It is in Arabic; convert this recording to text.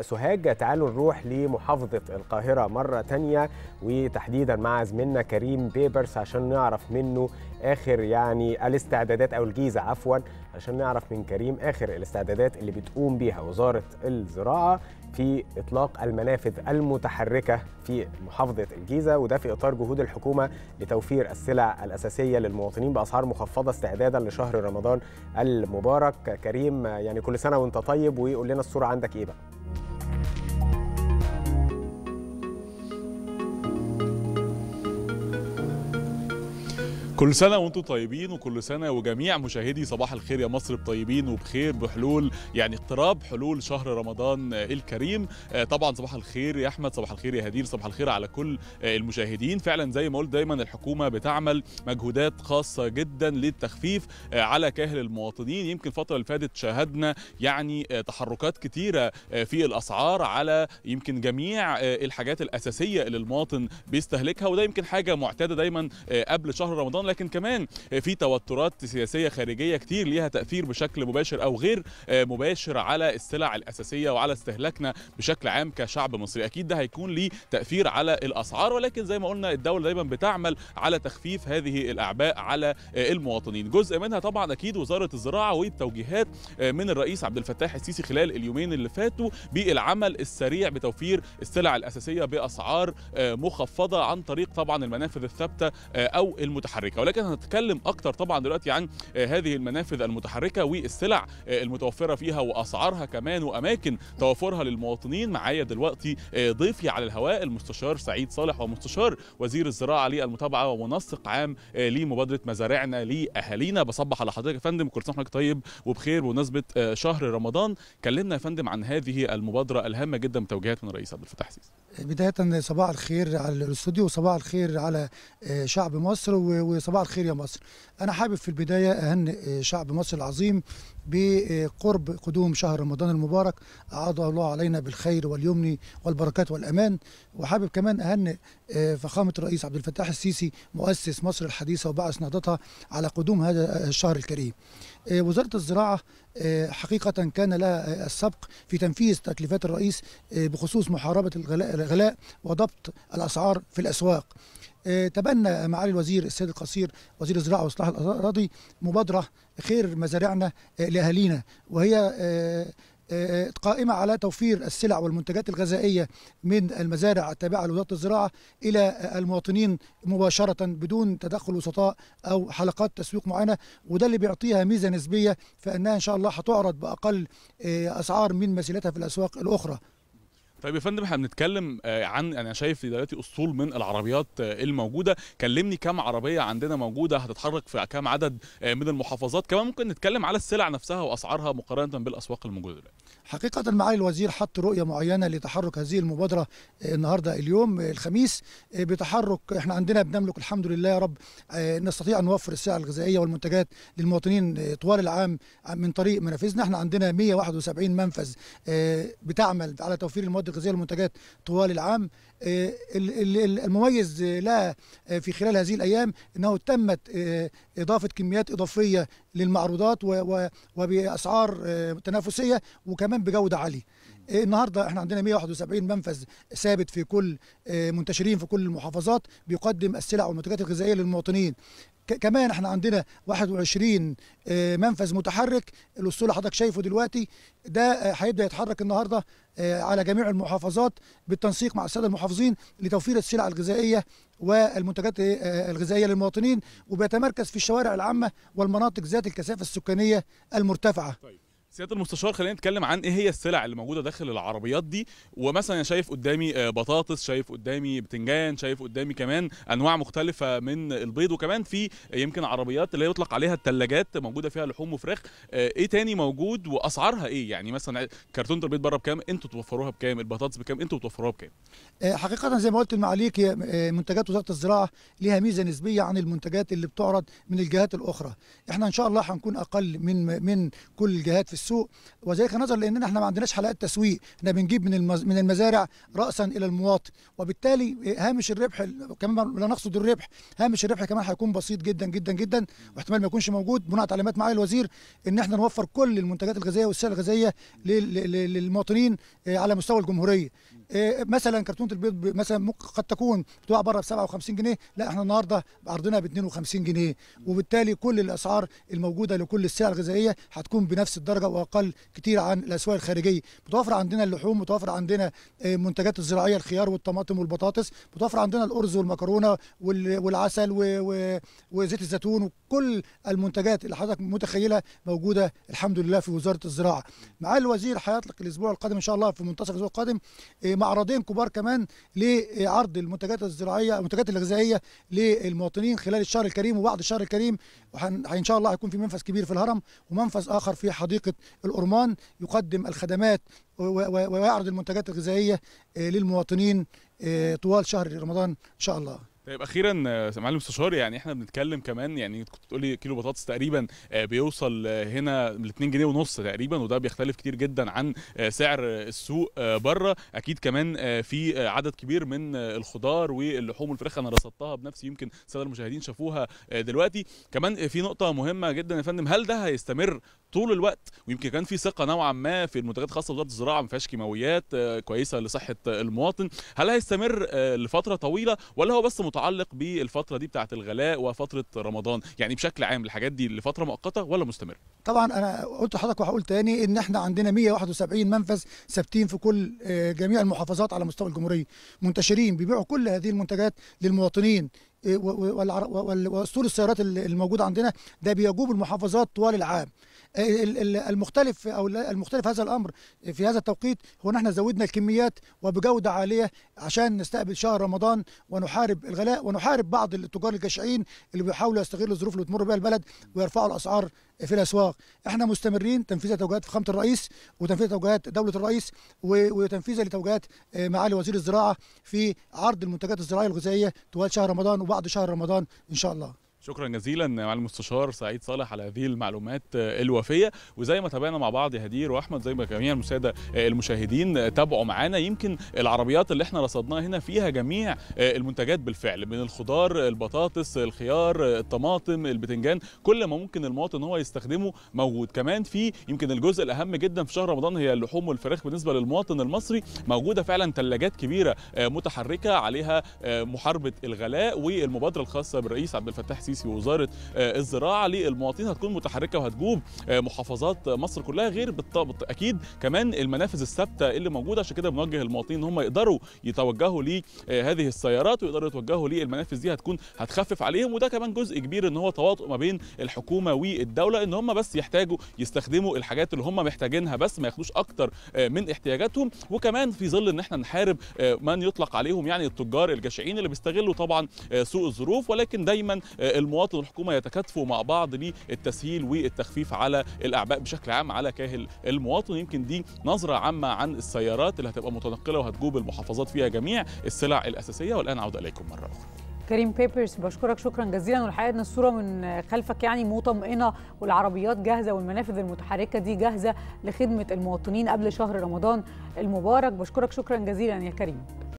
سوهاج تعالوا نروح لمحافظة القاهرة مرة تانية وتحديدا مع زميلنا كريم بيبرس عشان نعرف منه آخر يعني الاستعدادات أو الجيزة عفوا عشان نعرف من كريم آخر الاستعدادات اللي بتقوم بيها وزارة الزراعة في إطلاق المنافذ المتحركة في محافظة الجيزة وده في إطار جهود الحكومة لتوفير السلع الأساسية للمواطنين بأسعار مخفضة استعدادا لشهر رمضان المبارك كريم يعني كل سنة وأنت طيب ويقول لنا الصورة عندك إيه بقى كل سنة وانتم طيبين وكل سنة وجميع مشاهدي صباح الخير يا مصر بطيبين وبخير بحلول يعني اقتراب حلول شهر رمضان الكريم آه، طبعا صباح الخير يا أحمد صباح الخير يا هدير صباح الخير على كل آه، المشاهدين فعلا زي ما قلت دايما الحكومة بتعمل مجهودات خاصة جدا للتخفيف آه، على كاهل المواطنين يمكن الفترة اللي فاتت شاهدنا يعني تحركات كتيرة في الأسعار على يمكن جميع الحاجات الأساسية اللي المواطن بيستهلكها وده يمكن حاجة معتادة دايما قبل شهر رمضان لكن كمان في توترات سياسيه خارجيه كتير ليها تاثير بشكل مباشر او غير آه، مباشر على السلع الاساسيه وعلى استهلاكنا بشكل عام كشعب مصري اكيد ده هيكون ليه تاثير على الاسعار ولكن زي ما قلنا الدوله دايما بتعمل على تخفيف هذه الاعباء على آه، المواطنين جزء منها طبعا اكيد وزاره الزراعه والتوجيهات آه، من الرئيس عبد الفتاح السيسي خلال اليومين اللي فاتوا بالعمل السريع بتوفير السلع الاساسيه باسعار مخفضه عن طريق طبعا المنافذ الثابته او المتحركه المتحركه ولكن هنتكلم اكتر طبعا دلوقتي عن آه، هذه المنافذ المتحركه والسلع آه، المتوفره فيها واسعارها كمان واماكن توفرها للمواطنين معايا دلوقتي آه، ضيفي على الهواء المستشار سعيد صالح ومستشار وزير الزراعه للمتابعه ومنسق عام لمبادره مزارعنا لاهالينا بصبح على حضرتك يا فندم كل سنه طيب وبخير بمناسبه شهر رمضان كلمنا يا فندم عن هذه المبادره الهامه جدا بتوجيهات من الرئيس عبد الفتاح السيسي بداية صباح الخير على الاستوديو وصباح الخير على آه، شعب مصر وصباح الخير يا مصر أنا حابب في البداية أهنئ آه، شعب مصر العظيم بقرب قدوم شهر رمضان المبارك أعاد الله علينا بالخير واليمن والبركات والأمان وحابب كمان أهنئ آه، فخامة الرئيس عبد الفتاح السيسي مؤسس مصر الحديثة وبعث نهضتها على قدوم هذا الشهر الكريم آه، وزارة الزراعة آه، حقيقة كان لها السبق في تنفيذ تكليفات الرئيس بخصوص محاربة الغلاء وضبط الأسعار في الأسواق آه، تبنى معالي الوزير السيد القصير وزير الزراعه واصلاح الاراضي مبادره خير مزارعنا آه، لاهالينا وهي آه، قائمة على توفير السلع والمنتجات الغذائية من المزارع التابعة لوزارة الزراعة إلى المواطنين مباشرة بدون تدخل وسطاء أو حلقات تسويق معينة وده اللي بيعطيها ميزة نسبية فإنها إن شاء الله هتعرض بأقل أسعار من مثيلتها في الأسواق الأخرى طيب يا فندم احنا بنتكلم آه، عن انا شايف دلوقتي اسطول من العربيات آه، الموجوده كلمني كم عربيه عندنا موجوده هتتحرك في كم عدد آه، من المحافظات كمان ممكن نتكلم على السلع نفسها واسعارها مقارنه بالاسواق الموجوده دلوقتي حقيقة معالي الوزير حط رؤية معينة لتحرك هذه المبادرة النهاردة اليوم الخميس بتحرك احنا عندنا بنملك الحمد لله يا رب نستطيع أن نوفر السلع الغذائية والمنتجات للمواطنين طوال العام من طريق منافذنا احنا عندنا 171 منفذ بتعمل على توفير المواد المواد الغذائيه والمنتجات طوال العام آه، المميز لها آه، في خلال هذه الايام انه تمت آه، اضافه كميات اضافيه للمعروضات وباسعار تنافسيه وكمان بجوده عاليه النهارده احنا عندنا 171 منفذ ثابت في كل منتشرين في كل المحافظات بيقدم السلع والمنتجات الغذائيه للمواطنين كمان احنا عندنا 21 آه، منفذ متحرك الاسطول حضرتك شايفه دلوقتي ده آه، هيبدا يتحرك النهارده آه، على جميع المحافظات بالتنسيق مع الساده المحافظين لتوفير السلع الغذائيه والمنتجات الغذائيه للمواطنين وبيتمركز في الشوارع العامه والمناطق ذات الكثافه السكانيه المرتفعه. طيب. سياده المستشار خلينا نتكلم عن ايه هي السلع اللي موجوده داخل العربيات دي ومثلا انا شايف قدامي آه، بطاطس شايف قدامي بتنجان شايف قدامي كمان انواع مختلفه من البيض وكمان في يمكن عربيات اللي يطلق عليها الثلاجات موجوده فيها لحوم وفراخ آه، ايه تاني موجود واسعارها ايه يعني مثلا كرتونه البيض بره بكام انتوا توفروها بكام البطاطس بكام انتوا توفروها بكام آه، حقيقه زي ما قلت معاليك منتجات وزاره الزراعه ليها ميزه نسبيه عن المنتجات اللي بتعرض من الجهات الاخرى احنا ان شاء الله هنكون اقل من من كل الجهات في السوق وذلك نظرا لاننا احنا ما عندناش حلقات تسويق احنا بنجيب من المز... من المزارع راسا الى المواطن وبالتالي هامش الربح كمان لا نقصد الربح هامش الربح كمان هيكون بسيط جدا جدا جدا واحتمال ما يكونش موجود بناء على تعليمات معالي الوزير ان احنا نوفر كل المنتجات الغذائيه والسلع الغذائيه للمواطنين على مستوى الجمهوريه إيه، مثلا كرتونه البيض مثلا ممكن قد تكون بتوع بره ب 57 جنيه لا احنا النهارده عرضنا ب 52 جنيه وبالتالي كل الاسعار الموجوده لكل السلع الغذائيه هتكون بنفس الدرجه واقل كتير عن الاسواق الخارجيه متوفر عندنا اللحوم متوفر عندنا إيه، المنتجات الزراعيه الخيار والطماطم والبطاطس متوفر عندنا الارز والمكرونه والعسل وزيت الزيتون وكل المنتجات اللي حضرتك متخيلها موجوده الحمد لله في وزاره الزراعه مع الوزير هيطلق الاسبوع القادم ان شاء الله في منتصف الاسبوع القادم إيه، معرضين كبار كمان لعرض المنتجات الزراعيه المنتجات الغذائيه للمواطنين خلال الشهر الكريم وبعد الشهر الكريم ان شاء الله هيكون في منفذ كبير في الهرم ومنفذ اخر في حديقه الأرمان يقدم الخدمات ويعرض المنتجات الغذائيه آه، للمواطنين آه، طوال شهر رمضان ان شاء الله طيب اخيرا آه، معلم استشاري يعني احنا بنتكلم كمان يعني كنت بتقول لي كيلو بطاطس تقريبا آه، بيوصل آه، هنا ل 2 جنيه ونص تقريبا وده بيختلف كتير جدا عن سعر السوق بره اكيد كمان في عدد كبير من الخضار واللحوم والفراخ انا رصدتها بنفسي يمكن الساده المشاهدين شافوها دلوقتي كمان في نقطه مهمه جدا يا فندم هل ده هيستمر طول الوقت ويمكن كان في ثقه نوعا ما في المنتجات الخاصه بوزاره الزراعه ما فيهاش كيماويات آه، كويسه لصحه المواطن هل هيستمر آه، لفتره طويله ولا هو بس متعلق بالفتره دي بتاعه الغلاء وفتره رمضان يعني بشكل عام الحاجات دي لفتره مؤقته ولا مستمر طبعا انا قلت لحضرتك وهقول تاني ان احنا عندنا 171 منفذ ثابتين في كل آه، جميع المحافظات على مستوى الجمهوريه منتشرين بيبيعوا كل هذه المنتجات للمواطنين واسطول السيارات الموجوده عندنا ده بيجوب المحافظات طوال العام إيه، المختلف او المختلف هذا الامر في هذا التوقيت هو ان احنا زودنا الكميات وبجوده عاليه عشان نستقبل شهر رمضان ونحارب الغلاء ونحارب بعض التجار الجشعين اللي بيحاولوا يستغلوا الظروف اللي بتمر بها البلد ويرفعوا الاسعار في الاسواق احنا مستمرين تنفيذ توجيهات فخامه الرئيس وتنفيذ توجيهات دوله الرئيس وتنفيذا لتوجيهات آه، معالي وزير الزراعه في عرض المنتجات الزراعيه الغذائيه طوال شهر رمضان وبعد شهر رمضان ان شاء الله شكرا جزيلا مع المستشار سعيد صالح على هذه المعلومات آه، الوافيه وزي ما تابعنا مع بعض هدير واحمد زي ما جميع الساده آه، المشاهدين آه، تابعوا معانا يمكن العربيات اللي احنا رصدناها هنا فيها جميع المنتجات بالفعل من الخضار البطاطس الخيار الطماطم البتنجان كل ما ممكن المواطن هو يستخدمه موجود كمان في يمكن الجزء الاهم جدا في شهر رمضان هي اللحوم والفراخ بالنسبه للمواطن المصري موجوده فعلا ثلاجات كبيره متحركه عليها محاربه الغلاء والمبادره الخاصه بالرئيس عبد الفتاح سيسي رئيس وزاره آه، الزراعه للمواطنين هتكون متحركه وهتجوب آه، محافظات مصر كلها غير اكيد كمان المنافذ الثابته اللي موجوده عشان كده بنوجه المواطنين ان هم يقدروا يتوجهوا لهذه آه، السيارات ويقدروا يتوجهوا للمنافذ دي هتكون هتخفف عليهم وده كمان جزء كبير ان هو تواطؤ ما بين الحكومه والدوله ان هم بس يحتاجوا يستخدموا الحاجات اللي هم محتاجينها بس ما ياخدوش اكتر من احتياجاتهم وكمان في ظل ان احنا نحارب من يطلق عليهم يعني التجار الجشعين اللي بيستغلوا طبعا سوء الظروف ولكن دايما المواطن والحكومه يتكاتفوا مع بعض للتسهيل والتخفيف على الاعباء بشكل عام على كاهل المواطن يمكن دي نظره عامه عن السيارات اللي هتبقى متنقله وهتجوب المحافظات فيها جميع السلع الاساسيه والان عوده اليكم مره اخرى كريم بيبرز بشكرك شكرا جزيلا والحقيقه ان الصوره من خلفك يعني مطمئنه والعربيات جاهزه والمنافذ المتحركه دي جاهزه لخدمه المواطنين قبل شهر رمضان المبارك بشكرك شكرا جزيلا يا كريم